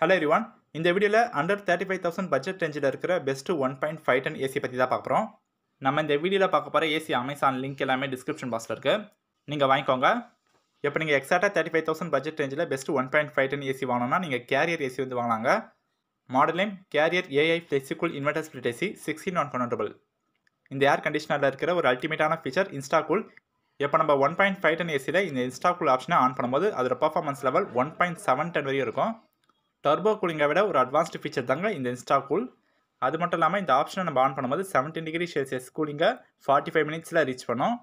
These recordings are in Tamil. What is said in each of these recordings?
ஹலோ எரிவான் இந்த வீடியோவில் under thirty five thousand budget ரேஞ்சில் இருக்கிற best one point five ton AC பற்றி தான் பார்க்குறோம் நம்ம இந்த வீடியோவில் பார்க்க போகிற ஏசி அமேசான் லிங்க் எல்லாமே டிஸ்கிரிப்ஷன் பாக்ஸில் இருக்குது நீங்கள் வாங்கிக்கோங்க இப்போ நீங்கள் எக்ஸாக்டாக தேர்ட்டி ஃபைவ் தௌசண்ட் பட்ஜெட் ரேஞ்சில் best one point five ton AC வாங்கணும்னா நீங்கள் கேரியர் ஏசி வந்து வாங்கலாங்க மாடலையும் கேரியர் ஏஐ ஃப்ளெக்சிக்குள் inverter split AC sixteen one convertible இந்த ஏர் கண்டிஷனரில் இருக்கிற ஒரு அல்டிமேட்டான ஃபீச்சர் இன்ஸ்டாகூல் இப்போ நம்ம ஒன் பாயிண்ட் ஃபைவ் டென் ஏசியில் இந்த இன்ஸ்டாகூல் ஆப்ஷனை ஆன் பண்ணும்போது அதோட performance level one point seven ton வரையும் இருக்கும் டர்போ கூலிங்கை விட ஒரு அட்வான்ஸ்டு ஃபீச்சர் தாங்க இந்த இன்ஸ்டா கூல் அது மட்டும் இல்லாமல் இந்த ஆப்ஷனை நம்ம ஆன் பண்ணும்போது செவன்டீன் டிகிரி செல்சியஸ் கூலிங்கை ஃபார்ட்டி ஃபைவ் மினிட்ஸில் ரீச் பண்ணோம்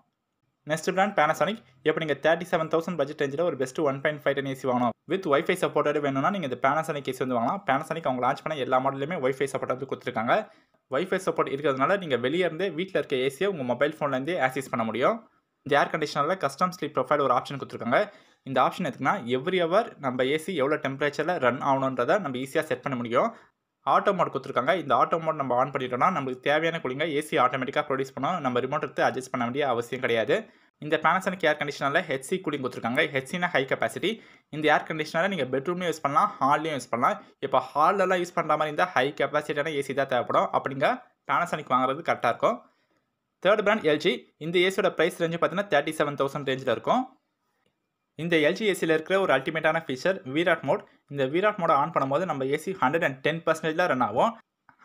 நெக்ஸ்ட் ப்ராண்ட் பேனசானிக் இப்போ நீங்கள் தேர்ட்டி செவன் தௌசண்ட் பட்ஜெட் ரேஞ்சில் ஒரு best one point five ton AC வாங்கணும் வித் ஒய்ஃபை சப்போர்ட்டட் வேணும்னா நீங்கள் இந்த பேனசானிக் ஏசி வந்து வாங்கலாம் பேனசானிக் அவங்க லான்ச் பண்ண எல்லா மாடலுமே ஒய்ஃபை சப்போர்ட் வந்து கொடுத்துருக்காங்க ஒய்ஃபை சப்போர்ட் இருக்கிறதுனால நீங்கள் வெளியே இருந்தே வீட்டில் இருக்க ஏசியை உங்கள் மொபைல் ஃபோன்லேருந்தே ஆக்சஸ் பண்ண முடியும் இந்த ஏர் கண்டிஷனரில் கஸ்டம் ஸ்லீப் ப்ரொஃபைல் ஒரு ஆப்ஷன் கொடுத்துருக்காங்க இந்த ஆப்ஷன் எதுக்குன்னா எவ்ரி ஹவர் நம்ம ஏசி எவ்வளோ டெம்பரேச்சரில் ரன் ஆகணுன்றதை நம்ம ஈஸியாக செட் பண்ண முடியும் ஆட்டோ மோட் கொடுத்துருக்காங்க இந்த ஆட்டோ மோட் நம்ம ஆன் பண்ணிட்டோம்னா நமக்கு தேவையான குளிங்க ஏசி ஆட்டோமேட்டிக்காக ப்ரொடியூஸ் பண்ணோம் நம்ம ரிமோட் எடுத்து அட்ஜஸ்ட் பண்ண வேண்டிய அவசியம் கிடையாது இந்த பேனசனிக் ஏர் கண்டிஷனரில் ஹெச்சி கூலிங் கொடுத்துருக்காங்க ஹெச்சினா ஹை கெப்பாசிட்டி இந்த ஏர் கண்டிஷனரை நீங்கள் பெட்ரூம்லையும் யூஸ் பண்ணலாம் ஹால்லையும் யூஸ் பண்ணலாம் இப்போ ஹாலெல்லாம் யூஸ் பண்ணுற மாதிரி இருந்தால் ஹை கெப்பாசிட்டியான ஏசி தான் தேவைப்படும் அப்படிங்க பேனசனிக் வாங்குறது கரெக்டாக இருக்கும் தேர்ட் பிராண்ட் எல்ஜி இந்த ஏசியோட ப்ரைஸ் ரேஞ்சு பார்த்தீங்கன்னா தேர்ட்டி செவன் தௌசண்ட் ரேஞ்சில் இருக்கும் இந்த எல்ஜி ஏசியில் இருக்கிற ஒரு அல்டிமேட்டான ஃபீச்சர் விராட் மோட் இந்த விராட் மோடை ஆன் பண்ணும்போது நம்ம AC hundred and ten percentage தான் ரன் ஆகும்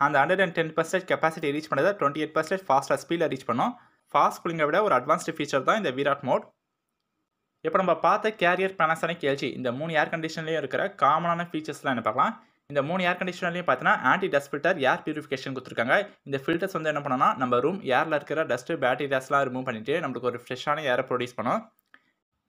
அந்த hundred and ten percentage capacity reach பண்ணதை டுவெண்ட்டி எயிட் பர்சன்டேஜ் ஃபாஸ்ட்டாக ஸ்பீடில் ரீச் பண்ணும் ஃபாஸ்ட் கூலிங்கை விட ஒரு அட்வான்ஸ்டு ஃபீச்சர் தான் இந்த விராட் மோட் இப்போ நம்ம பார்த்த கேரியர் பேனாசனிக் எல்ஜி இந்த மூணு ஏர் கண்டிஷன்லேயும் இருக்கிற காமனான ஃபீச்சர்ஸ்லாம் என்ன பார்க்கலாம் இந்த மூணு ஏர் கண்டிஷனர்லையும் பார்த்தீங்கன்னா anti dust filter air purification கொடுத்துருக்காங்க இந்த ஃபில்டர்ஸ் வந்து என்ன பண்ணோம்னா நம்ம ரூம் ஏரில் இருக்கிற டஸ்ட்டு பேட்டரி டஸ்ட்லாம் ரிமூவ் பண்ணிவிட்டு நம்மளுக்கு ஒரு ஃப்ரெஷ்ஷான ஏரை ப்ரொடியூஸ் பண்ணும்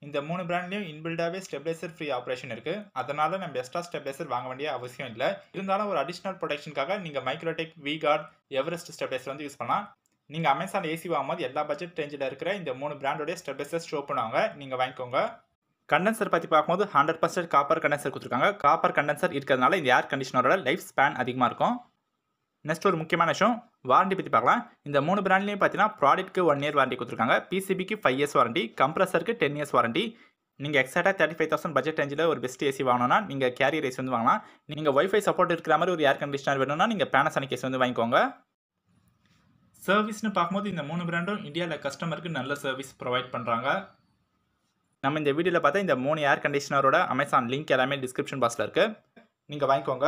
இந்த மூணு பிராண்ட்லையும் இன்பில்டாகவே ஸ்டெபிலைசர் ஃப்ரீ ஆப்ரேஷன் இருக்குது அதனால் நம்ம பெஸ்டா ஸ்டெபிலைசர் வாங்க வேண்டிய அவசியம் இல்லை இருந்தாலும் ஒரு அடிஷ்னல் ப்ரொடெக்ஷனுக்காக நீங்கள் Microtek V guard Everest stabiliser வந்து யூஸ் பண்ணலாம் நீங்கள் அமேசான் ஏசி வாங்கும்போது எல்லா பட்ஜெட் ரேஞ்சில் இருக்கிற இந்த மூணு பிராண்டோடைய ஸ்டெபிலைசர் ஷோ பண்ணுவாங்க நீங்கள் வாங்கிக்கோங்க கண்டென்சர் பற்றி பார்க்கும்போது ஹண்ட்ரட் பர்சன்ட் காப்பர் கண்டென்சர் கொடுத்துருக்காங்க காப்பர் கண்டென்சர் இருக்கிறதுனால இந்த ஏர் கண்டிஷனரோட லைஃப் ஸ்பேன் அதிகமாக இருக்கும் நெக்ஸ்ட் ஒரு முக்கியமான விஷயம் வாரண்டி பற்றி பார்க்கலாம் இந்த மூணு பிராண்ட்லேயும் பார்த்தீங்கன்னா ப்ராடக்ட்க்கு ஒன் இயர் வாரண்டி கொடுத்துருக்காங்க பிசிபிக்கு ஃபைவ் இயர்ஸ் வாரண்டி கம்ப்ரஸருக்கு டென் இயர்ஸ் வாரண்டி நீங்கள் எக்ஸாக்டாக தேர்ட்டி ஃபைவ் தௌசண்ட் பட்ஜெட் ரேஞ்சில் ஒரு பெஸ்ட் ஏசி வாங்கினா நீங்கள் கேரியர் ஏசி வந்து வாங்கலாம் நீங்கள் ஒய்ஃபை சப்போர்ட் இருக்கிற மாதிரி ஒரு ஏர் கண்டிஷனர் வேணும்னா நீங்கள் பேனசானிக் ஏசி வந்து வாங்கிக்கோங்க சர்வீஸ்னு பார்க்கும்போது இந்த மூணு பிராண்டும் இந்தியாவில் கஸ்டமருக்கு நல்ல சர்வீஸ் ப்ரொவைட் பண்ணுறாங்க நம்ம இந்த வீடியோவில் பார்த்தா இந்த மூணு ஏர் கண்டிஷனரோட அமேசான் லிங்க் எல்லாமே டிஸ்கிரிப்ஷன் பாக்ஸில் இருக்குது நீங்கள் வாங்கிக்கோங்க